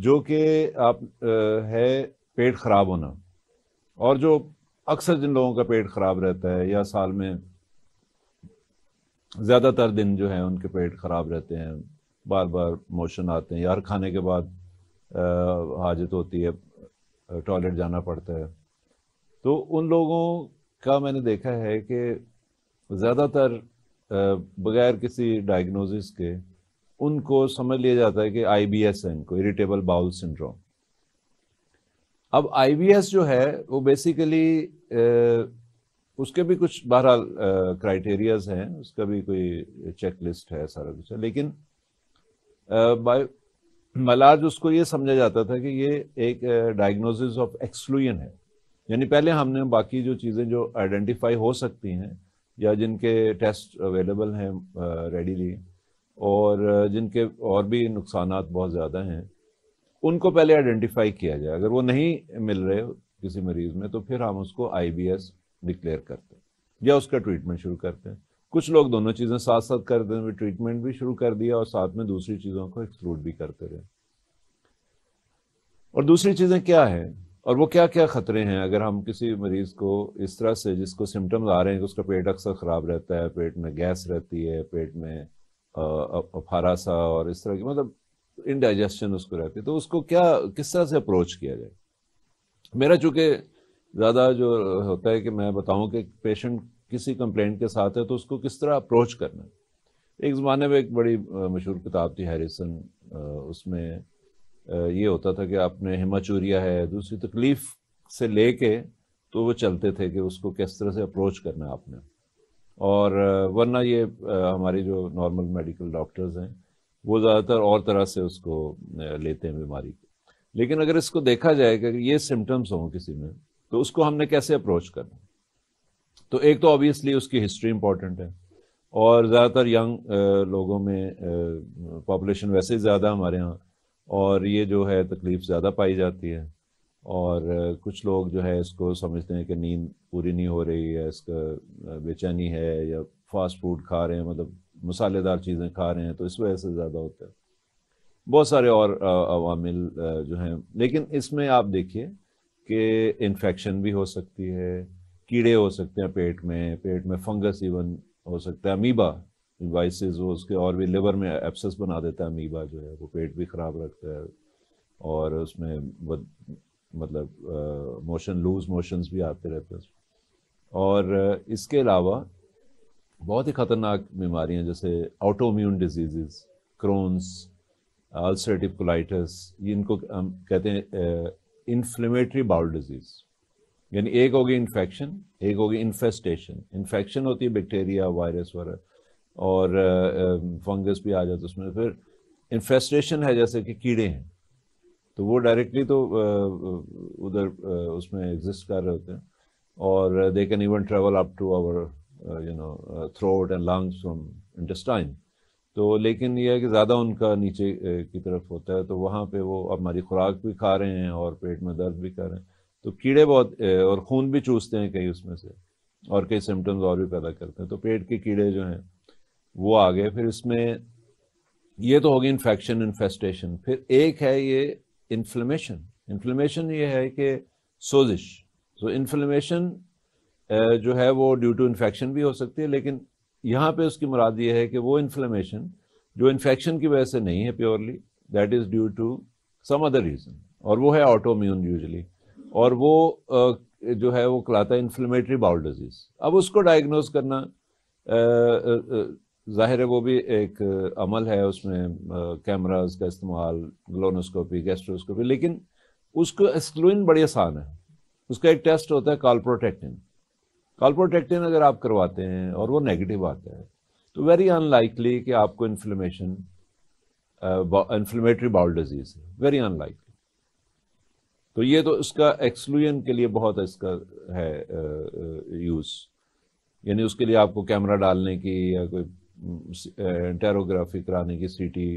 जो कि आप है पेट खराब होना और जो अक्सर जिन लोगों का पेट खराब रहता है या साल में ज़्यादातर दिन जो है उनके पेट खराब रहते हैं बार बार मोशन आते हैं यार खाने के बाद हाजत होती है टॉयलेट जाना पड़ता है तो उन लोगों का मैंने देखा है कि ज़्यादातर बगैर किसी डायग्नोसिस के उनको समझ लिया जाता है कि आईबीएस है इनको इरिटेबल बाउल सिंड्रोम अब आईबीएस जो है वो बेसिकली उसके भी कुछ बहरहाल क्राइटेरियाज हैं उसका भी कोई चेक लिस्ट है सारा कुछ है लेकिन मलाज उसको ये समझा जाता था कि ये एक डायग्नोसिस ऑफ एक्सफ्लून है यानी पहले हमने बाकी जो चीज़ें जो आइडेंटिफाई हो सकती हैं या जिनके टेस्ट अवेलेबल हैं रेडीली और जिनके और भी नुकसान बहुत ज़्यादा हैं उनको पहले आइडेंटिफाई किया जाए अगर वो नहीं मिल रहे किसी मरीज में तो फिर हम उसको आई डिक्लेयर करते हैं या उसका ट्रीटमेंट शुरू करते हैं कुछ लोग दोनों चीज़ें साथ साथ करते हैं ट्रीटमेंट भी शुरू कर दिया और साथ में दूसरी चीज़ों को एक्सक्लूड भी करते रहे और दूसरी चीज़ें क्या हैं और वो क्या क्या खतरे हैं अगर हम किसी मरीज़ को इस तरह से जिसको सिम्टम्स आ रहे हैं कि उसका पेट अक्सर ख़राब रहता है पेट में गैस रहती है पेट में अफारा सा और इस तरह की मतलब इनडाइजेशन उसको रहती है तो उसको क्या किस तरह से अप्रोच किया जाए मेरा चूंकि ज़्यादा जो होता है कि मैं बताऊं कि पेशेंट किसी कंप्लेंट के साथ है तो उसको किस तरह अप्रोच करना है एक ज़माने में एक बड़ी मशहूर किताब थी हैरिसन उसमें ये होता था कि आपने हिमाचूरिया है दूसरी तकलीफ से लेके तो वो चलते थे कि उसको किस तरह से अप्रोच करना है आपने और वरना ये हमारे जो नॉर्मल मेडिकल डॉक्टर्स हैं वो ज़्यादातर और तरह से उसको लेते हैं बीमारी को लेकिन अगर इसको देखा जाए कि ये सिम्टम्स हों किसी में तो उसको हमने कैसे अप्रोच करना तो एक तो ऑब्वियसली उसकी हिस्ट्री इंपॉर्टेंट है और ज़्यादातर यंग लोगों में पॉपुलेशन वैसे ही ज़्यादा हमारे यहाँ और ये जो है तकलीफ ज़्यादा पाई जाती है और कुछ लोग जो है इसको समझते हैं कि नींद पूरी नहीं हो रही है इसका बेचैनी है या फास्ट फूड खा रहे हैं मतलब मसालेदार चीज़ें खा रहे हैं तो इस वजह से ज़्यादा होता है बहुत सारे और अवामिल जो हैं लेकिन इसमें आप देखिए कि इन्फेक्शन भी हो सकती है कीड़े हो सकते हैं पेट में पेट में फंगस इवन हो सकता है अमीबा वाइसेस वो उसके और भी लिवर में एप्सस बना देता है अमीबा जो है वो पेट भी ख़राब रखता है और उसमें मतलब मोशन लूज मोशंस भी आते रहते हैं और इसके अलावा बहुत ही ख़तरनाक बीमारियां जैसे autoimmune disease Crohn's ulcerative colitis इनको हम कहते हैं इन्फ्लेमेटरी बाउल डिजीज़ यानी एक होगी इन्फेक्शन एक होगी इन्फेस्टेशन इन्फेक्शन होती है बैक्टीरिया वायरस वगैरह और फंगस भी आ जाता है उसमें फिर इन्फेस्टेशन है जैसे कि कीड़े हैं तो वो डायरेक्टली तो उधर उसमें एग्जिस्ट कर रहे होते हैं or uh, they can even travel up to our you know throat and lungs from intestine तो लेकिन यह है कि ज़्यादा उनका नीचे uh, की तरफ होता है तो वहाँ पे वो हमारी खुराक भी खा रहे हैं और पेट में दर्द भी कर रहे हैं तो कीड़े बहुत uh, और खून भी चूसते हैं कई उसमें से और कई सिम्टम्स और भी पैदा करते हैं तो पेट के कीड़े जो हैं वो आ गए फिर इसमें ये तो हो गई इन्फेक्शन इन्फेस्टेशन फिर एक है ये इन्फ्लेमेशन इन्फ्लेमेशन ये है कि सोजिश तो इन्फ्लेमेशन eh, जो है वो ड्यू टू इन्फेक्शन भी हो सकती है लेकिन यहाँ पे उसकी मुराद ये है कि वो इन्फ्लेमेशन जो इन्फेक्शन की वजह से नहीं है purely that is due to some other reason और वो है ऑटोम्यून यूजली और वो eh, जो है वो कहलाता है इन्फ्लेमेटरी बाउल डिजीज़ अब उसको डायग्नोज करना eh, ज़ाहिर है वो भी एक अमल है उसमें कैमराज का इस्तेमाल ग्लोनोस्कोपी गैस्ट्रोस्कोपी लेकिन उसको एक्सक्लूइन बड़ी आसान है उसका एक टेस्ट होता है कॉलप्रोटेक्टिन कॉलप्रोटेक्टिन अगर आप करवाते हैं और वो नेगेटिव आता है तो वेरी अनलाइकली कि आपको इन्फ्लेमेशन इन्फ्लेमेटरी बाउल डिजीज है वेरी अनलाइकली तो ये तो इसका एक्सलूजन के लिए बहुत इसका है यूज़ uh, uh, यानी उसके लिए आपको कैमरा डालने की या कोई एंटेरोग्राफी uh, कराने की सीटी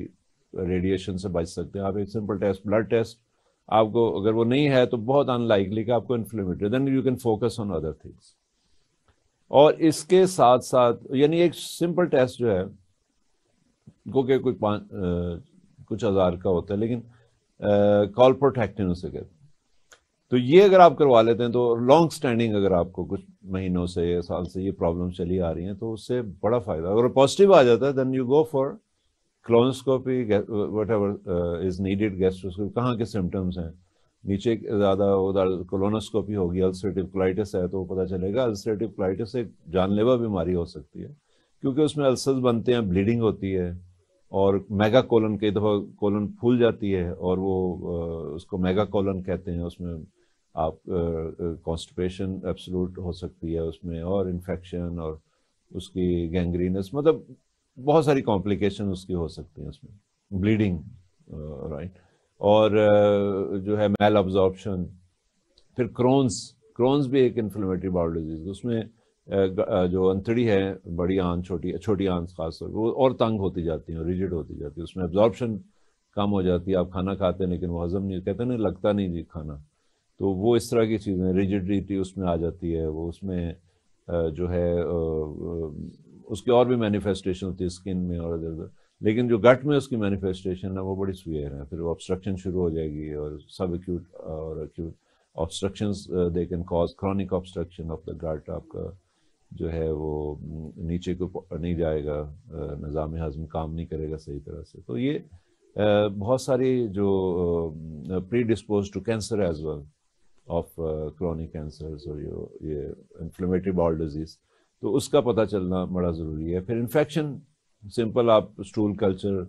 रेडिएशन से बच सकते हैं आप एक सिंपल टेस्ट ब्लड टेस्ट आपको अगर वो नहीं है तो बहुत अनलाइकली आपको inflammatory then you can focus on other things और इसके साथ साथ यानी एक सिंपल टेस्ट जो है गो के कोई पांच कुछ हज़ार का होता है लेकिन कॉल प्रोटेक्टिन उसे कहते तो ये अगर आप करवा लेते हैं तो लॉन्ग स्टैंडिंग अगर आपको कुछ महीनों से या साल से ये प्रॉब्लम चली आ रही है तो उससे बड़ा फ़ायदा अगर पॉजिटिव आ जाता है then you go for colonoscopy whatever is needed gastroscopy कहाँ के सिम्टम्स हैं नीचे ज़्यादा उधर कोलोनोस्कोपी होगी अल्सरेटिव क्लाइटिस है तो पता चलेगा अल्सरेटिव क्लाइटिस एक जानलेवा बीमारी हो सकती है क्योंकि उसमें अल्सर्स बनते हैं ब्लीडिंग होती है और मेगा कोलन कई दफ़ा कोलन फूल जाती है और वो uh, उसको मेगा कोलन कहते हैं उसमें आप कॉन्स्टिपेशन uh, एब्सोलूट uh, हो सकती है उसमें और इन्फेक्शन और उसकी गैंग्रीनस मतलब बहुत सारी कॉम्प्लिकेशन उसकी हो सकती हैं उसमें ब्लीडिंग राइट uh, right? और uh, जो है मेल ऑब्जॉर्प्शन फिर क्रोन्स क्रोन्स भी एक इन्फ्लेमेटरी बाउल डिजीज उसमें uh, uh, जो अंतड़ी है बड़ी आंत छोटी छोटी आंत खास पर वो और तंग होती जाती है रिजिड होती जाती है उसमें एब्जॉर्प्शन कम हो जाती है आप खाना खाते हैं लेकिन वो हजम नहीं कहते ना लगता नहीं जी खाना तो वो इस तरह की चीज़ें रिजिडिटी उसमें आ जाती है वो उसमें जो है उसकी और भी मैनिफेस्टेशन होती है स्किन में और इधर उधर लेकिन जो गट में उसकी मैनिफेस्टेशन है वो बड़ी सुवियर है फिर वो ऑब्स्ट्रक्शन शुरू हो जाएगी और सब एक्यूट और acute obstruction they can cause chronic obstruction of the gut आपका जो है वो नीचे को नहीं जाएगा निज़ाम हजम काम नहीं करेगा सही तरह से तो ये बहुत सारी जो predispose to cancer as well of chronic cancer और ये इन्फ्लेमेटरी बॉल डिजीज़ तो उसका पता चलना बड़ा ज़रूरी है फिर इन्फेक्शन सिंपल आप स्टूल कल्चर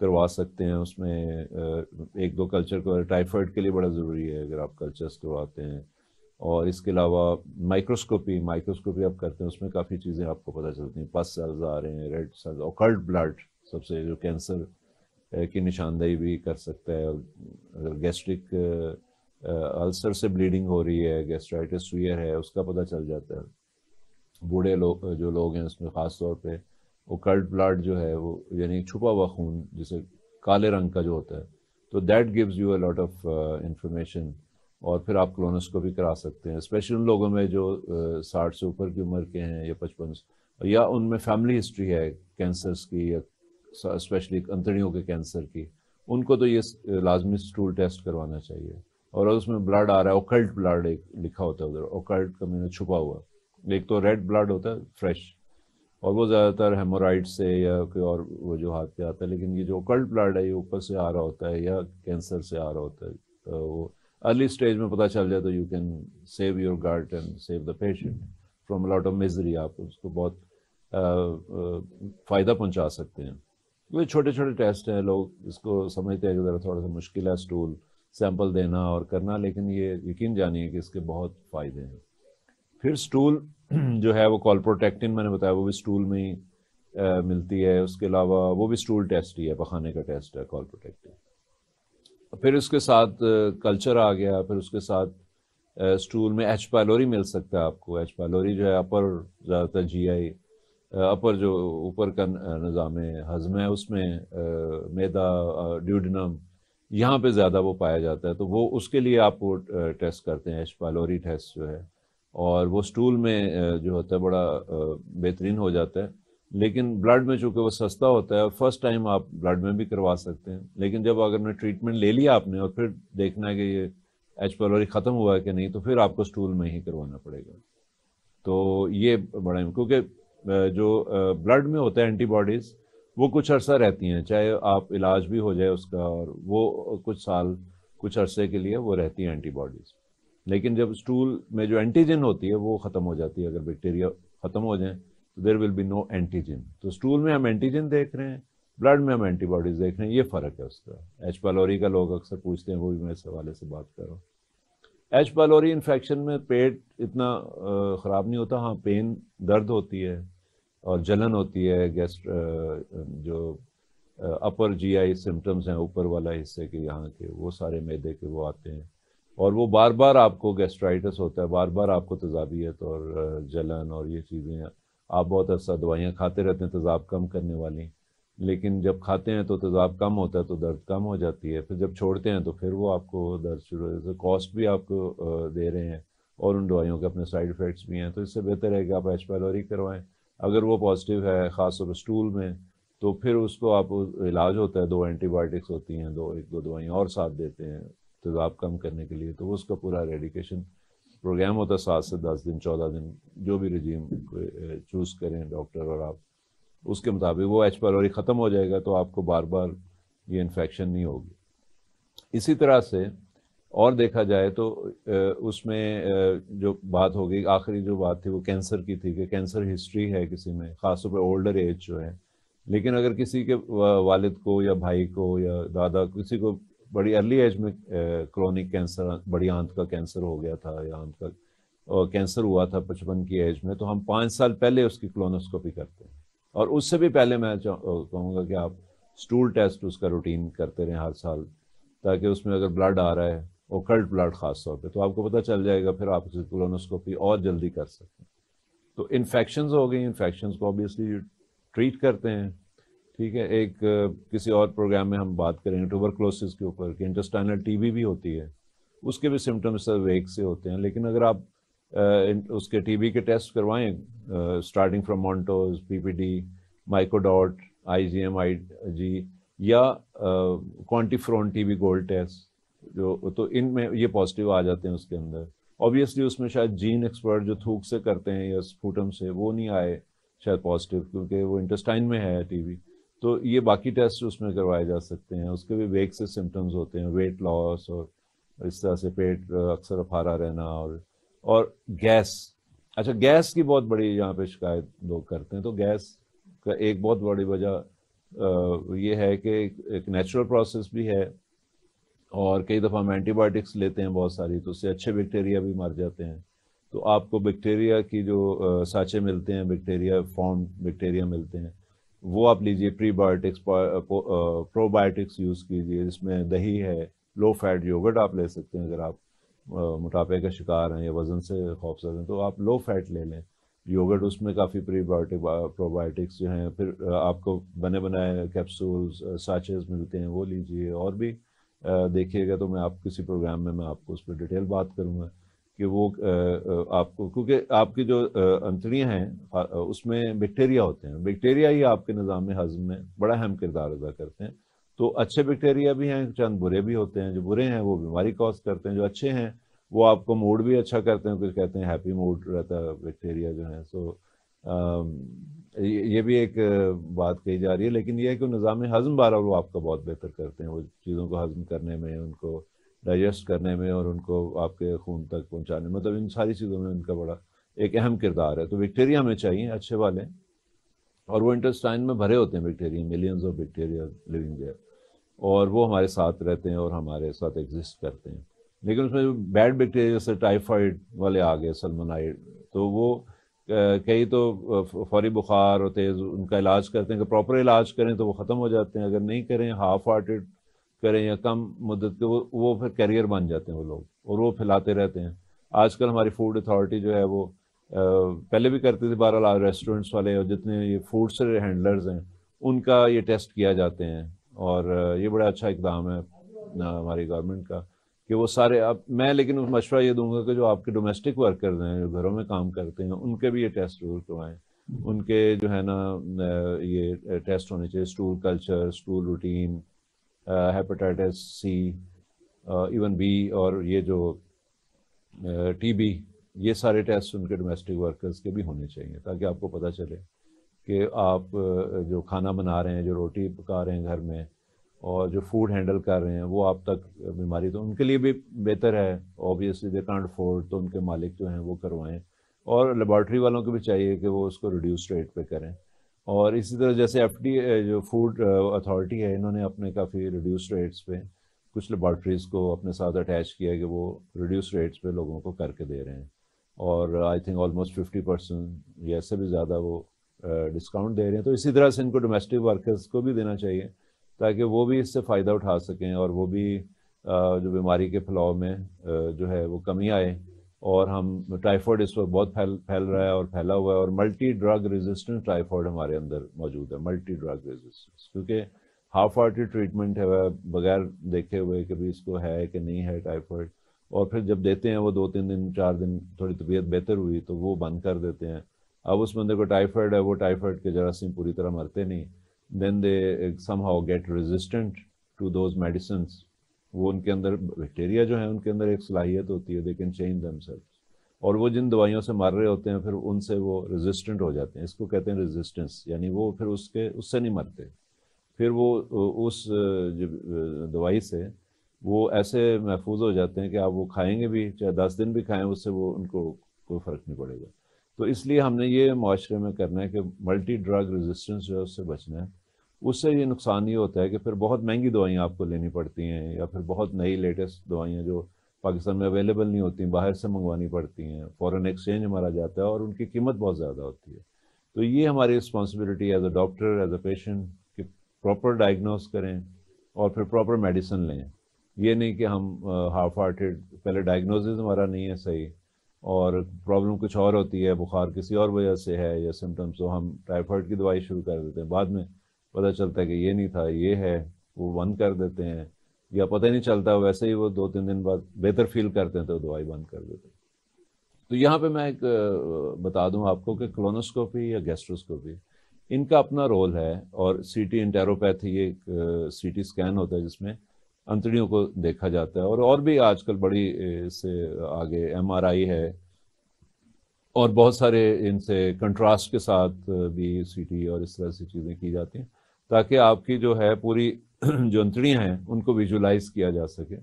करवा सकते हैं उसमें एक दो कल्चर को टाइफाइड के लिए बड़ा ज़रूरी है अगर आप कल्चर्स करवाते हैं और इसके अलावा माइक्रोस्कोपी माइक्रोस्कोपी आप करते हैं उसमें काफ़ी चीज़ें आपको पता चलती हैं पस सेल्स आ रहे हैं रेड सेल्स और कल्ड ब्लड सबसे जो कैंसर की निशानदेही भी कर सकता है अगर गैस्ट्रिक अल्सर से ब्लीडिंग हो रही है गैस्ट्राइटिस सुयर है उसका पता चल जाता है बूढ़े लोग जो लोग हैं उसमें ख़ास तौर पर वो कर्ड ब्लड जो है वो यानी छुपा हुआ खून जिसे काले रंग का जो होता है तो that gives you a lot of information और फिर आप क्लोनोस्कोपी करा सकते हैं स्पेशल उन लोगों में जो uh, साठ से ऊपर की उम्र के हैं या पचपन या उनमें फैमिली हिस्ट्री है कैंसर्स की या स्पेशली अंतड़ियों के कैंसर की उनको तो ये लाजमी स्टूल टेस्ट करवाना चाहिए और उसमें ब्लड आ रहा है ओकल्ट ब्लड एक लिखा होता है उधर ओकल्ट का मैंने छुपा हुआ एक तो रेड ब्लड होता है फ्रेश और वो ज़्यादातर हेमोराइड से या कोई और वजूहत पे आता है लेकिन ये जो कल्ट ब्लड है ये ऊपर से आ रहा होता है या कैंसर से आ रहा होता है तो वो अर्ली स्टेज में पता चल जाए तो you can save your guard and save the patient from lot of misery आप उसको बहुत फ़ायदा पहुंचा सकते हैं ये छोटे छोटे टेस्ट हैं लोग इसको समझते हैं कि ज़रा थोड़ा सा मुश्किल है स्टूल सैंपल देना और करना लेकिन ये यकीन जानिए कि इसके बहुत फ़ायदे हैं फिर स्टूल जो है वो कॉलप्रोटेक्टिन मैंने बताया वो भी स्टूल में ही आ, मिलती है उसके अलावा वो भी स्टूल टेस्ट ही है पखाने का टेस्ट है कॉलप्रोटेक्टिन फिर उसके साथ कल्चर आ गया फिर उसके साथ स्टूल में एच पैलोरी मिल सकता है आपको एच पैलोरी जो है अपर ज़्यादातर जी आई अपर जो ऊपर का निज़ाम हज़म है उसमें मैदा ड्यूडनम यहाँ पे ज़्यादा वो पाया जाता है तो वो उसके लिए आप वो टेस्ट करते हैं एच पैलोरी टेस्ट जो है और वो स्टूल में जो होता है बड़ा बेहतरीन हो जाता है लेकिन ब्लड में चूंकि वो सस्ता होता है फर्स्ट टाइम आप ब्लड में भी करवा सकते हैं लेकिन जब अगर मैं ट्रीटमेंट ले लिया आपने और फिर देखना है कि ये एच पलोरी ख़त्म हुआ है कि नहीं तो फिर आपको स्टूल में ही करवाना पड़ेगा तो ये बड़ा क्योंकि जो ब्लड में होता है एंटीबॉडीज़ वो कुछ अर्सा रहती हैं चाहे आप इलाज भी हो जाए उसका और वो कुछ साल कुछ अर्से के लिए वो रहती हैं एंटीबॉडीज़ लेकिन जब स्टूल में जो एंटीजन होती है वो खत्म हो जाती है अगर बैक्टीरिया खत्म हो जाए तो there will be no antigen तो स्टूल में हम एंटीजन देख रहे हैं ब्लड में हम एंटीबॉडीज देख रहे हैं ये फर्क है उसका एच पालोरी का लोग अक्सर पूछते हैं वो भी मैं इस हवाले से बात कर रहा हूँ एच पालोरी इन्फेक्शन में पेट इतना ख़राब नहीं होता हाँ पेन दर्द होती है और जलन होती है गैस्ट जो अपर जीआई सिम्टम्स हैं ऊपर वाला हिस्से के यहाँ के वो सारे मैदे के वो आते हैं और वो बार बार आपको गैस्ट्राइटिस होता है बार बार आपको तजाबियत और जलन और ये चीज़ें आप बहुत अच्छा दवाइयाँ खाते रहते हैं तेज़ाब कम करने वाली लेकिन जब खाते हैं तो तेज़ाब कम होता है तो दर्द कम हो जाती है फिर जब छोड़ते हैं तो फिर वो आपको दर्द शुरू हो कॉस्ट भी आपको दे रहे हैं और उन दवाइयों के अपने साइड इफ़ेक्ट्स भी हैं तो इससे बेहतर है कि आप एच पैलोरी करवाएँ अगर वो पॉजिटिव है ख़ास तौर स्टूल में तो फिर उसको आप इलाज होता है दो एंटीबायोटिक्स होती हैं दो एक दो दवाइयाँ और साथ देते हैं तेजाब कम करने के लिए तो वो उसका पूरा रेडिकेशन प्रोग्राम होता है सात से दस दिन चौदह दिन जो भी रजीम चूज़ करें डॉक्टर और आप उसके मुताबिक वो एच पर ख़त्म हो जाएगा तो आपको बार बार ये इन्फेक्शन नहीं होगी इसी तरह से और देखा जाए तो उसमें जो बात हो गई आखिरी जो बात थी वो कैंसर की थी कि कैंसर हिस्ट्री है किसी में ख़ासतौर पर ओल्डर एज जो है लेकिन अगर किसी के वालिद को या भाई को या दादा किसी को बड़ी अर्ली एज में क्रोनिक कैंसर बड़ी आंत का कैंसर हो गया था या आंत का कैंसर हुआ था पचपन की एज में तो हम पाँच साल पहले उसकी क्लोनोस्कोपी करते हैं और उससे भी पहले मैं कहूँगा कि आप स्टूल टेस्ट उसका रूटीन करते रहें हर साल ताकि उसमें अगर ब्लड आ रहा है ओकल्ट ब्लड खास तौर पर तो आपको पता चल जाएगा फिर आप उसकी क्लोनोस्कोपी और जल्दी कर सकते हैं तो इन्फेक्शन हो गई इन्फेक्शन को ऑब्वियसली ट्रीट करते हैं ठीक है एक किसी और प्रोग्राम में हम बात करेंगे ट्यूबरक्लोसिस के ऊपर कि इंटेस्टाइनल टीबी भी होती है उसके भी सिम्टम्स वेग से होते हैं लेकिन अगर आप उसके टीबी के टेस्ट करवाएं starting from Mantoux PPD Mycodot IgM Ig या क्वांटिफ्रोन टीबी गोल्ड टेस्ट जो तो इनमें ये पॉजिटिव आ जाते हैं उसके अंदर ऑब्वियसली उसमें शायद जीन एक्सपर्ट जो थूक से करते हैं या स्पूटम से वो नहीं आए शायद पॉजिटिव क्योंकि वो इंटेस्टाइन में है टीवी तो ये बाकी टेस्ट उसमें करवाए जा सकते हैं उसके भी वेग से सिम्टम्स होते हैं वेट लॉस और इस तरह से पेट अक्सर अफारा रहना और और गैस अच्छा गैस की बहुत बड़ी यहाँ पे शिकायत लोग करते हैं तो गैस का एक बहुत बड़ी वजह ये है कि एक नेचुरल प्रोसेस भी है और कई दफ़ा हम एंटीबायोटिक्स लेते हैं बहुत सारी तो उससे अच्छे बैक्टीरिया भी मर जाते हैं तो आपको बैक्टीरिया की जो साँचे मिलते हैं बैक्टीरिया फॉर्म बैक्टीरिया मिलते हैं वो आप लीजिए प्रीबायोटिक्स प्रोबायोटिक्स यूज़ कीजिए जिसमें दही है लो फैट योगर्ट आप ले सकते हैं अगर आप मोटापे का शिकार हैं या वज़न से खौफजद हैं तो आप लो फैट ले लें योगर्ट उसमें काफ़ी प्रीबायोटिक प्रोबायोटिक्स जो हैं फिर आपको बने बनाए कैप्सूल्स साचेज मिलते हैं वो लीजिए और भी देखिएगा तो मैं आप किसी प्रोग्राम में मैं आपको उस पर डिटेल बात करूँगा कि वो आपको क्योंकि आपकी जो अंतड़ियाँ हैं उसमें बैक्टीरिया होते हैं बैक्टीरिया ही आपके निज़ाम हजम में बड़ा अहम किरदार अदा करते हैं तो अच्छे बैक्टीरिया भी हैं चंद बुरे भी होते हैं जो बुरे हैं वो बीमारी कॉज करते हैं जो अच्छे हैं वो आपको मूड भी अच्छा करते हैं कुछ कहते हैं हैप्पी मूड रहता है बैक्टीरिया जो है सो ये भी एक बात कही जा रही है लेकिन यह है कि निज़ाम हजम बारह वो आपका बहुत बेहतर करते हैं वो चीज़ों को हजम करने में उनको डाइजेस्ट करने में और उनको आपके खून तक पहुंचाने में मतलब इन सारी चीज़ों में उनका बड़ा एक अहम किरदार है तो बैक्टीरिया हमें चाहिए अच्छे वाले और वो इंटेस्टाइन में भरे होते हैं bacteria millions of bacteria living there और वो हमारे साथ रहते हैं और हमारे साथ एग्जिस्ट करते हैं लेकिन उसमें बैड बैक्टीरिया जैसे टाइफाइड वाले आ गए सलमनाइड तो वो कई तो फौरी बुखार और तेज़ उनका इलाज करते हैं अगर प्रॉपर इलाज करें तो वो ख़त्म हो जाते हैं अगर नहीं करें हाफ हार्टेड करें या कम मदद के वो वो फिर कैरियर बन जाते हैं वो लोग और वो फैलाते रहते हैं आजकल हमारी फूड अथॉरिटी जो है वो पहले भी करते थे बहरहाल रेस्टोरेंट्स वाले और जितने ये फूड से हैंडलर्स हैं उनका ये टेस्ट किया जाते हैं और ये बड़ा अच्छा इकदाम है हमारी गवर्नमेंट का कि वो सारे अब मैं लेकिन मशवरा ये दूंगा कि जो आपके डोमेस्टिक वर्कर्स हैं जो घरों में काम करते हैं उनके भी ये टेस्ट जरूर करवाएं उनके जो है ना ये टेस्ट होने चाहिए stool culture stool routine hepatitis C even B और ये जो टी uh, ये सारे टेस्ट उनके डोमेस्टिक वर्कर्स के भी होने चाहिए ताकि आपको पता चले कि आप जो खाना बना रहे हैं जो रोटी पका रहे हैं घर में और जो फूड हैंडल कर रहे हैं वो आप तक बीमारी तो उनके लिए भी बेहतर है ऑब्वियसली दे कांट फोर्ड तो उनके मालिक जो हैं वो करवाएं और लेबॉर्ट्री वालों को भी चाहिए कि वो उसको रिड्यूस रेट पे करें और इसी तरह जैसे एफ जो फूड अथॉरिटी uh, है इन्होंने अपने काफ़ी रिड्यूस रेट्स पे कुछ लेबॉर्ट्रीज़ को अपने साथ अटैच किया कि वो रिड्यूस रेट्स पे लोगों को करके दे रहे हैं और I think almost fifty percent या इससे भी ज़्यादा वो डिस्काउंट uh, दे रहे हैं तो इसी तरह से इनको डोमेस्टिक वर्कर्स को भी देना चाहिए ताकि वो भी इससे फ़ायदा उठा सकें और वो भी uh, जो बीमारी के फैलाव में जो है वो कमी आए और हम टाइफॉइड इस वक्त बहुत फैल फैल रहा है और फैला हुआ है और मल्टी ड्रग रेजिस्टेंस टाइफॉइड हमारे अंदर मौजूद है मल्टी ड्रग रेजिस्टेंस क्योंकि हाफ आर्टी ट्रीटमेंट है वह बगैर देखे हुए कि भी इसको है कि नहीं है टाइफॉइड और फिर जब देते हैं वो दो तीन दिन चार दिन थोड़ी तबीयत बेहतर हुई तो वो बंद कर देते हैं अब उस बंदे को टाइफाइड है वो टाइफाइड के जरासीम पूरी तरह मरते नहीं then they somehow get resistant to those medicines वो उनके अंदर बैक्टीरिया जो है उनके अंदर एक सलाहियत होती है दे कैन चेंज दम और वो जिन दवाइयों से मर रहे होते हैं फिर उनसे वो रेजिस्टेंट हो जाते हैं इसको कहते हैं रेजिस्टेंस यानी वो फिर उसके उससे नहीं मरते फिर वो उस दवाई से वो ऐसे महफूज हो जाते हैं कि आप वो खाएंगे भी चाहे दस दिन भी खाएं उससे वो उनको कोई फ़र्क नहीं पड़ेगा तो इसलिए हमने ये माशरे में करना है कि मल्टी ड्रग रेजिस्टेंस जो है उससे बचना है उससे ये नुकसान ये होता है कि फिर बहुत महंगी दवाइयाँ आपको लेनी पड़ती हैं या फिर बहुत नई लेटेस्ट दवाइयाँ जो पाकिस्तान में अवेलेबल नहीं होती बाहर से मंगवानी पड़ती हैं फॉरेन एक्सचेंज हमारा जाता है और उनकी कीमत बहुत ज़्यादा होती है तो ये हमारी responsibility as a doctor as a patient कि प्रॉपर डायग्नोस करें और फिर प्रॉपर मेडिसिन लें ये नहीं कि हम हाफ हार्टेड पहले डायग्नोसिस हमारा नहीं है सही और प्रॉब्लम कुछ और होती है बुखार किसी और वजह से है या सिम्टम्स तो हम टाइफाइड की दवाई शुरू कर देते हैं बाद में पता चलता है कि ये नहीं था ये है वो बंद कर देते हैं या पता नहीं चलता वैसे ही वो दो तीन दिन बाद बेहतर फील करते हैं तो दवाई बंद कर देते हैं तो यहाँ पे मैं एक बता दूं आपको कि क्लोनोस्कोपी या गैस्ट्रोस्कोपी इनका अपना रोल है और सी टी इंटेरोपैथी एक टी स्कैन होता है जिसमें अंतड़ियों को देखा जाता है और और भी आजकल बड़ी से आगे आई है और बहुत सारे इनसे कंट्रास्ट के साथ भी टी और इस तरह से चीज़ें की जाती हैं ताकि आपकी जो है पूरी अंतड़ियाँ हैं उनको विजुलाइज किया जा सके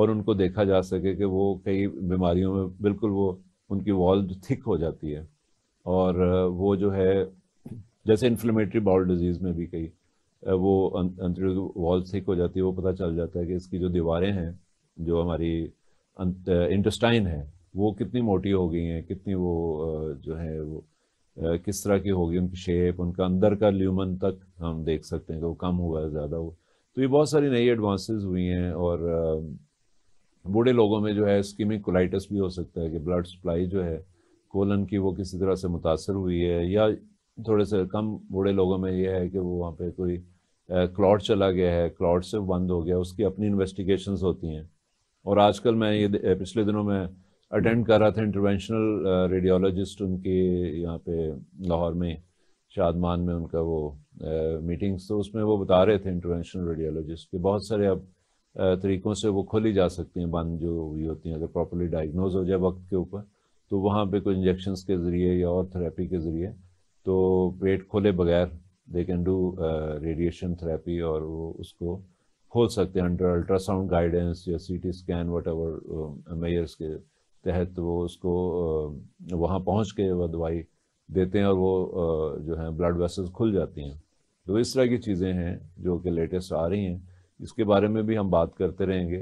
और उनको देखा जा सके कि वो कई बीमारियों में बिल्कुल वो उनकी वॉल थिक हो जाती है और वो जो है जैसे इन्फ्लेमेटरी बाउल डिजीज़ में भी कई वो अंतरियो वॉल थिक हो जाती है वो पता चल जाता है कि इसकी जो दीवारें हैं जो हमारी इंटस्टाइन है वो कितनी मोटी हो गई हैं कितनी वो जो है वो किस तरह की होगी उनकी शेप उनका अंदर का ल्यूमन तक हम देख सकते हैं कि वो कम हुआ है ज़्यादा हुआ तो ये बहुत सारी नई एडवांसेस हुई हैं और बूढ़े लोगों में जो है स्कीमिक कोलाइटिस भी हो सकता है कि ब्लड सप्लाई जो है कोलन की वो किसी तरह से मुतासर हुई है या थोड़े से कम बूढ़े लोगों में यह है कि वो वहाँ पे कोई क्लॉट चला गया है क्लॉट से बंद हो गया उसकी अपनी इन्वेस्टिगेशंस होती हैं और आजकल मैं ये पिछले दिनों में अटेंड कर रहा था इंटरवेंशनल रेडियोलॉजिस्ट उनके यहाँ पे लाहौर में शादमान में उनका वो मीटिंग्स तो उसमें वो बता रहे थे इंटरवेंशनल रेडियोलॉजिस्ट के बहुत सारे अब तरीक़ों से वो खोली जा सकती हैं बंद जो हुई होती हैं अगर प्रॉपरली डायग्नोज हो जाए वक्त के ऊपर तो वहाँ पे कोई इंजेक्शन के ज़रिए या और थेरेपी के ज़रिए तो पेट खोले बगैर they can do radiation therapy और वो उसको खोल सकते हैं अंडर अल्ट्रासाउंड गाइडेंस या C T scan whatever measures के तहत वो उसको वहाँ पहुँच के वह दवाई देते हैं और वो जो है ब्लड वेसल्स खुल जाती हैं तो इस तरह की चीज़ें हैं जो कि लेटेस्ट आ रही हैं इसके बारे में भी हम बात करते रहेंगे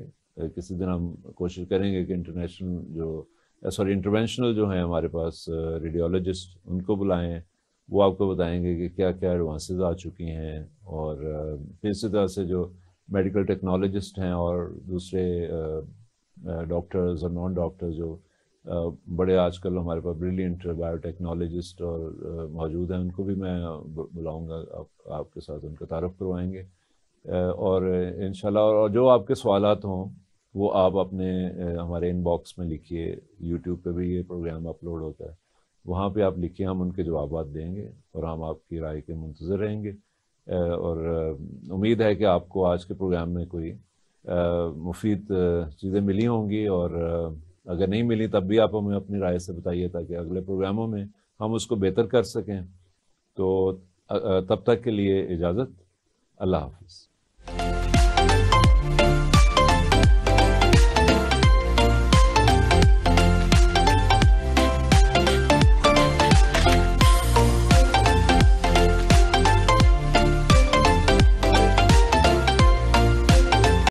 किसी दिन हम कोशिश करेंगे कि इंटरनेशनल जो सॉरी इंटरवेंशनल जो हैं हमारे पास रेडियोलॉजिस्ट उनको बुलाएं वो आपको बताएंगे कि क्या क्या एडवांसेस आ चुकी हैं और फिर इसी तरह से जो मेडिकल टेक्नोलॉजिस्ट हैं और दूसरे डॉक्टर्स और नॉन डॉक्टर्स जो बड़े आजकल हमारे पास ब्रिलियंट बायोटेक्नोलॉजिस्ट और मौजूद हैं उनको भी मैं बुलाऊंगा आप, आपके साथ उनका तारफ़ करवाएंगे और इन और जो आपके सवाल हों वो आप अपने हमारे इनबॉक्स में लिखिए यूट्यूब पे भी ये प्रोग्राम अपलोड होता है वहाँ पे आप लिखिए हम उनके जवाब देंगे और हम आपकी राय के मंतज़र रहेंगे और उम्मीद है कि आपको आज के प्रोग्राम में कोई मुफीद चीज़ें मिली होंगी और अगर नहीं मिली तब भी आप हमें अपनी राय से बताइए ताकि अगले प्रोग्रामों में हम उसको बेहतर कर सकें तो तब तक के लिए इजाज़त अल्लाह हाफिज़